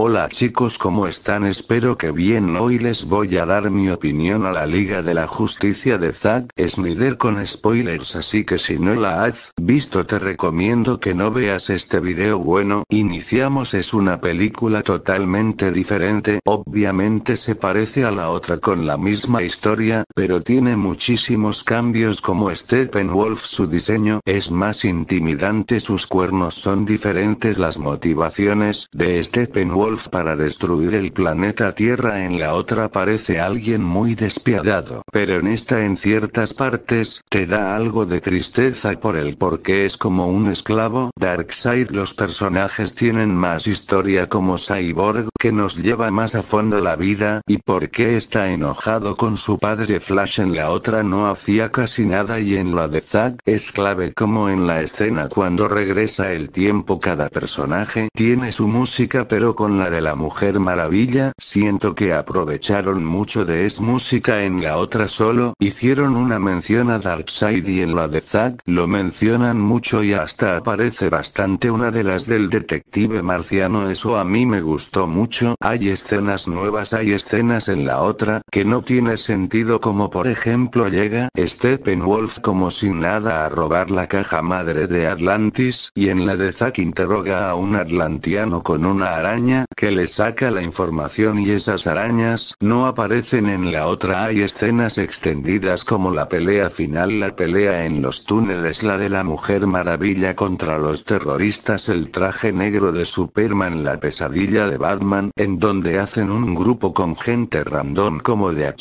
Hola chicos, ¿cómo están? Espero que bien. Hoy les voy a dar mi opinión a la Liga de la Justicia de Zack Snyder con spoilers, así que si no la has visto te recomiendo que no veas este video. Bueno, iniciamos es una película totalmente diferente, obviamente se parece a la otra con la misma historia, pero tiene muchísimos cambios como Steppenwolf, su diseño es más intimidante, sus cuernos son diferentes, las motivaciones de Steppenwolf para destruir el planeta Tierra, en la otra parece alguien muy despiadado. Pero en esta en ciertas partes, te da algo de tristeza por él porque es como un esclavo. Darkseid los personajes tienen más historia como Cyborg que nos lleva más a fondo la vida, y porque qué está enojado con su padre Flash en la otra no hacía casi nada y en la de Zack es clave como en la escena cuando regresa el tiempo cada personaje tiene su música pero con la de la Mujer Maravilla, siento que aprovecharon mucho de es música en la otra solo, hicieron una mención a Darkseid y en la de Zack lo mencionan mucho y hasta aparece bastante una de las del detective marciano eso a mí me gustó mucho, hay escenas nuevas hay escenas en la otra que no tiene sentido como por ejemplo llega Steppenwolf como sin nada a robar la caja madre de Atlantis y en la de Zack interroga a un atlantiano con una araña que le saca la información y esas arañas no aparecen en la otra. Hay escenas extendidas como la pelea final, la pelea en los túneles, la de la Mujer Maravilla contra los terroristas, el traje negro de Superman, la pesadilla de Batman, en donde hacen un grupo con gente random como de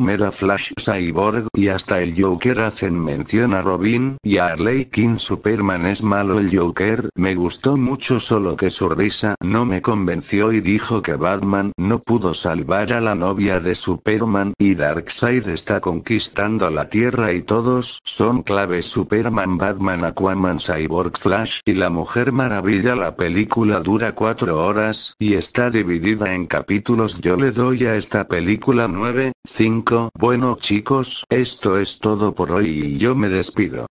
Mera Flash, Cyborg y hasta el Joker hacen mención a Robin y a Harley king Superman es malo, el Joker me gustó mucho, solo que su risa no me convenció y dijo que Batman no pudo salvar a la novia de Superman y Darkseid está conquistando la Tierra y todos son clave Superman, Batman, Aquaman, Cyborg, Flash y la Mujer Maravilla. La película dura cuatro horas y está dividida en capítulos. Yo le doy a esta película 9, 5. Bueno chicos, esto es todo por hoy y yo me despido.